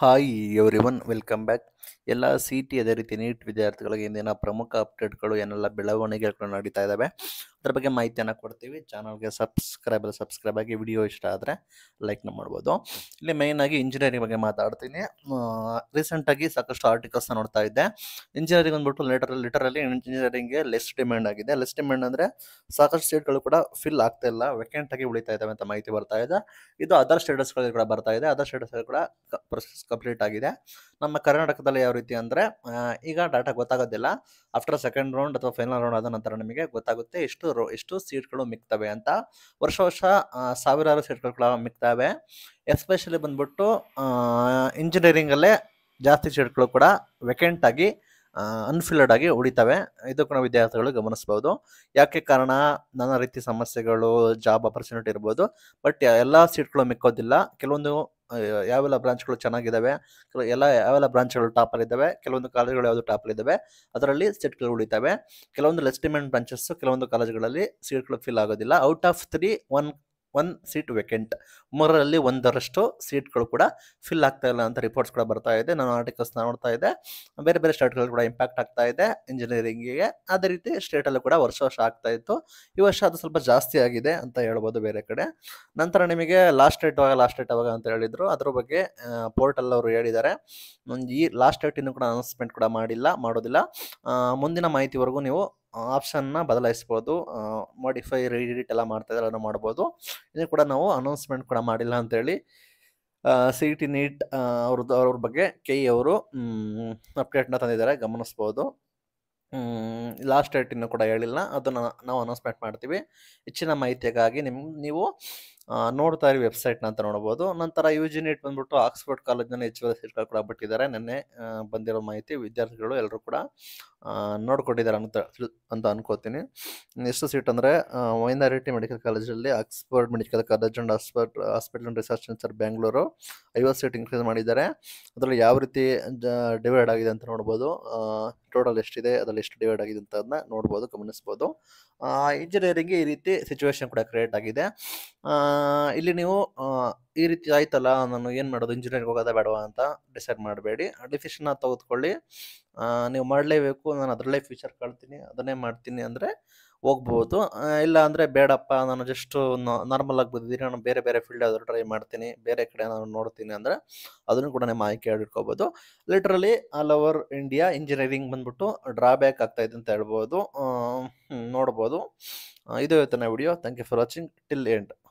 hi everyone welcome back ಎಲ್ಲ C T ಅದೇ ರೀತಿ ನೀಟ್ ವಿದ್ಯಾರ್ಥಿಗಳಿಗೆ ಇಂದಿನ ಪ್ರಮುಖ ಅಪ್ಡೇಟ್ಗಳು ಏನೆಲ್ಲ ಬೆಳವಣಿಗೆಗಳು ನಡೀತಾ ಇದ್ದಾವೆ ಅದ್ರ ಬಗ್ಗೆ ಮಾಹಿತಿಯನ್ನು ಕೊಡ್ತೀವಿ ಚಾನಲ್ಗೆ ಸಬ್ಸ್ಕ್ರೈಬ್ ಸಬ್ಸ್ಕ್ರೈಬ್ ಆಗಿ ವಿಡಿಯೋ ಇಷ್ಟ ಆದರೆ ಲೈಕ್ನ ಮಾಡ್ಬೋದು ಇಲ್ಲಿ ಮೇಯ್ನಾಗಿ ಇಂಜಿನಿಯರಿಂಗ್ ಬಗ್ಗೆ ಮಾತಾಡ್ತೀನಿ ರೀಸೆಂಟಾಗಿ ಸಾಕಷ್ಟು ಆರ್ಟಿಕಲ್ಸ್ನ ನೋಡ್ತಾ ಇದ್ದೆ ಇಂಜಿನಿಯರಿಂಗ್ ಅಂದ್ಬಿಟ್ಟು ಲೆಟರ್ ಲಿಟರಲ್ಲಿ ಇಂಜಿನಿಯರಿಂಗ್ಗೆ ಲೆಸ್ ಡಿಮ್ಯಾಂಡ್ ಆಗಿದೆ ಲೆಸ್ ಡಿಮ್ಯಾಂಡ್ ಅಂದರೆ ಸಾಕಷ್ಟು ಸೀಟ್ಗಳು ಕೂಡ ಫಿಲ್ ಆಗ್ತಾ ಇಲ್ಲ ವೆಕೆಂಟ್ ಆಗಿ ಉಳಿತಾ ಇದ್ದಾವೆ ಅಂತ ಮಾಹಿತಿ ಬರ್ತಾ ಇದೆ ಇದು ಅದರ್ ಸ್ಟೇಟಸ್ಗಳಲ್ಲಿ ಕೂಡ ಬರ್ತಾ ಇದೆ ಅದರ್ ಸ್ಟೇಟಸ್ ಕೂಡ ಪ್ರೊಸೆಸ್ ಕಂಪ್ಲೀಟ್ ಆಗಿದೆ ನಮ್ಮ ಕರ್ನಾಟಕದ ಯಾವ ರೀತಿ ಅಂದ್ರೆ ಈಗ ಡಾಟಾ ಗೊತ್ತಾಗೋದಿಲ್ಲ ಆಫ್ಟರ್ ಸೆಕೆಂಡ್ ರೌಂಡ್ ಅಥವಾ ಫೈನಲ್ ರೌಂಡ್ ಆದ ನಂತರ ನಿಮಗೆ ಗೊತ್ತಾಗುತ್ತೆ ಎಷ್ಟು ರೋ ಎಷ್ಟು ಸೀಟ್ಗಳು ಮಿಕ್ತವೆ ಅಂತ ವರ್ಷ ವರ್ಷ ಸಾವಿರಾರು ಸೀಟ್ಗಳು ಕೂಡ ಮಿಕ್ತವೆ ಎಸ್ಪೆಷಲಿ ಬಂದ್ಬಿಟ್ಟು ಇಂಜಿನಿಯರಿಂಗಲ್ಲೇ ಜಾಸ್ತಿ ಸೀಟ್ಗಳು ಕೂಡ ವೆಕೆಂಟ್ ಆಗಿ ಅನ್ಫಿಲ್ಡ್ ಆಗಿ ಉಳಿತವೆ ಇದಕ್ಕೂ ನಾವು ವಿದ್ಯಾರ್ಥಿಗಳು ಗಮನಿಸ್ಬೋದು ಯಾಕೆ ಕಾರಣ ನಾನಾ ರೀತಿ ಸಮಸ್ಯೆಗಳು ಜಾಬ್ ಅಪರ್ಚುನಿಟಿ ಇರ್ಬೋದು ಬಟ್ ಎಲ್ಲ ಸೀಟ್ಗಳು ಮಿಕ್ಕೋದಿಲ್ಲ ಕೆಲವೊಂದು ಯಾವೆಲ್ಲ ಬ್ರಾಂಚ್ಗಳು ಚೆನ್ನಾಗಿದ್ದಾವೆ ಕೆಲವು ಎಲ್ಲ ಯಾವೆಲ್ಲ ಬ್ರಾಂಚ್ಗಳು ಟಾಪಲ್ಲಿ ಇದ್ದಾವೆ ಕೆಲವೊಂದು ಕಾಲೇಜ್ಗಳು ಯಾವುದು ಟಾಪಲ್ಲಿ ಇದ್ದಾವೆ ಅದರಲ್ಲಿ ಸೀಟ್ಗಳು ಉಳಿತಾವೆ ಕೆಲವೊಂದು ಲೆಸ್ಟಿಮೆಂಟ್ ಬ್ರಾಂಚಸ್ಸು ಕೆಲವೊಂದು ಕಾಲೇಜುಗಳಲ್ಲಿ ಸೀಟ್ಗಳು ಫಿಲ್ ಆಗೋದಿಲ್ಲ out of three one one seat vacant ಮೂರರಲ್ಲಿ ಒಂದರಷ್ಟು ಸೀಟ್ಗಳು ಕೂಡ ಫಿಲ್ ಆಗ್ತಾ ಇಲ್ಲ ಅಂತ ರಿಪೋರ್ಟ್ಸ್ ಕೂಡ ಬರ್ತಾ ಇದೆ ನಾನು ಆರ್ಟಿಕಲ್ಸ್ ನೋಡ್ತಾ ಇದೆ ಬೇರೆ ಬೇರೆ ಸ್ಟೇಟ್ಗಳು ಕೂಡ ಇಂಪ್ಯಾಕ್ಟ್ ಆಗ್ತಾ ಇದೆ ಇಂಜಿನಿಯರಿಂಗಿಗೆ ಅದೇ ರೀತಿ ಸ್ಟೇಟಲ್ಲೂ ಕೂಡ ವರ್ಷ ವರ್ಷ ಆಗ್ತಾ ಇತ್ತು ಈ ವರ್ಷ ಅದು ಸ್ವಲ್ಪ ಜಾಸ್ತಿ ಆಗಿದೆ ಅಂತ ಹೇಳ್ಬೋದು ಬೇರೆ ಕಡೆ ನಂತರ ನಿಮಗೆ ಲಾಸ್ಟ್ ಡೇಟ್ ಆವಾಗ ಲಾಸ್ಟ್ ಡೇಟ್ ಆವಾಗ ಅಂತ ಹೇಳಿದರು ಅದ್ರ ಬಗ್ಗೆ ಪೋರ್ಟಲ್ ಅವರು ಹೇಳಿದ್ದಾರೆ ಈ ಲಾಸ್ಟ್ ಡೇಟ್ ಇನ್ನೂ ಕೂಡ ಅನೌನ್ಸ್ಮೆಂಟ್ ಕೂಡ ಮಾಡಿಲ್ಲ ಮಾಡೋದಿಲ್ಲ ಮುಂದಿನ ಮಾಹಿತಿವರೆಗೂ ನೀವು ಆಪ್ಷನ್ನ ಬದಲಾಯಿಸ್ಬೋದು ಮಾಡಿಫೈ ರೀಡಿಟ್ ಎಲ್ಲ ಮಾಡ್ತಾ ಇದ್ದಾರೆ ಅದನ್ನು ಮಾಡ್ಬೋದು ಇದು ಕೂಡ ನಾವು ಅನೌನ್ಸ್ಮೆಂಟ್ ಕೂಡ ಮಾಡಿಲ್ಲ ಅಂತೇಳಿ ಸಿ ಇ ಟಿ ನೀಟ್ ಅವ್ರದ್ದು ಅವ್ರ ಬಗ್ಗೆ ಕೆ ಇ e ಅವರು ಅಪ್ಡೇಟ್ನ ತಂದಿದ್ದಾರೆ ಗಮನಿಸ್ಬೋದು ಲಾಸ್ಟ್ ಇನ್ನು ಕೂಡ ಹೇಳಿಲ್ಲ ಅದನ್ನು ನಾವು ಅನೌನ್ಸ್ಮೆಂಟ್ ಮಾಡ್ತೀವಿ ಹೆಚ್ಚಿನ ಮಾಹಿತಿಗಾಗಿ ನಿಮ್ಗೆ ನೀವು ನೋಡ್ತಾ ಇರಿ ವೆಬ್ಸೈಟ್ನ ಅಂತ ನೋಡ್ಬೋದು ನಂತರ ಯು ಜಿ ನೀಟ್ ಬಂದ್ಬಿಟ್ಟು ಆಕ್ಸ್ಫರ್ಡ್ ಕಾಲೇಜ್ನಲ್ಲಿ ಹೆಚ್ಚುವರಿ ಸೀಟ್ಗಳು ಕೂಡ ಬಿಟ್ಟಿದ್ದಾರೆ ನಿನ್ನೆ ಬಂದಿರೋ ಮಾಹಿತಿ ವಿದ್ಯಾರ್ಥಿಗಳು ಎಲ್ಲರೂ ಕೂಡ ನೋಡ್ಕೊಂಡಿದ್ದಾರೆ ಅಂತ ಅಂತ ಅನ್ಕೋತೀನಿ ಎಷ್ಟು ಸೀಟ್ ಅಂದರೆ ಮೈನಾರಿಟಿ ಮೆಡಿಕಲ್ ಕಾಲೇಜಲ್ಲಿ Oxford medical college and Oxford hospital and research centre Bangalore ಐವತ್ತು ಸೀಟ್ ಇನ್ಕ್ರೀಸ್ ಮಾಡಿದ್ದಾರೆ ಅದರಲ್ಲಿ ಯಾವ ರೀತಿ ಡಿವೈಡ್ ಆಗಿದೆ ಅಂತ ನೋಡ್ಬೋದು ಟೋಟಲ್ ಎಷ್ಟಿದೆ ಅದರಲ್ಲಿ ಎಷ್ಟು ಡಿವೈಡ್ ಆಗಿದೆ ಅಂತ ಅದನ್ನ ನೋಡ್ಬೋದು ಗಮನಿಸ್ಬೋದು ಇಂಜಿನಿಯರಿಂಗ್ ಈ ರೀತಿ ಸಿಚುವೇಶನ್ ಕೂಡ ಕ್ರಿಯೇಟ್ ಆಗಿದೆ ಇಲ್ಲಿ ನೀವು ಈ ರೀತಿ ಆಯ್ತಲ್ಲ ನಾನು ಏನು ಮಾಡೋದು ಇಂಜಿನಿಯರಿಂಗ್ ಹೋಗೋದ ಬೇಡವಾ ಅಂತ ಡಿಸೈಡ್ ಮಾಡಬೇಡಿ ಡಿಸಿಷನ್ನ ತೆಗೆದುಕೊಳ್ಳಿ ನೀವು ಮಾಡಲೇಬೇಕು ನಾನು ಅದರಲ್ಲೇ ಫ್ಯೂಚರ್ ಕಳ್ತೀನಿ ಅದನ್ನೇ ಮಾಡ್ತೀನಿ ಅಂದರೆ ಹೋಗ್ಬೋದು ಇಲ್ಲ ಅಂದರೆ ಬೇಡಪ್ಪ ನಾನು ಜಸ್ಟು ನಾರ್ಮಲ್ ಆಗಿ ಬಂದಿದ್ದೀನಿ ನಾನು ಬೇರೆ ಬೇರೆ ಫೀಲ್ಡ್ ಆದರೂ ಟ್ರೈ ಮಾಡ್ತೀನಿ ಬೇರೆ ಕಡೆ ನಾನು ನೋಡ್ತೀನಿ ಅಂದರೆ ಅದನ್ನು ಕೂಡ ನಿಮ್ಮ ಆಯ್ಕೆ ಇಟ್ಕೋಬೋದು literally all over India engineering ಬಂದ್ಬಿಟ್ಟು ಡ್ರಾಬ್ಯಾಕ್ ಆಗ್ತಾಯಿದೆ ಅಂತ ಹೇಳ್ಬೋದು ನೋಡ್ಬೋದು ಇದು ಇವತ್ತಿನ video thank you for watching till end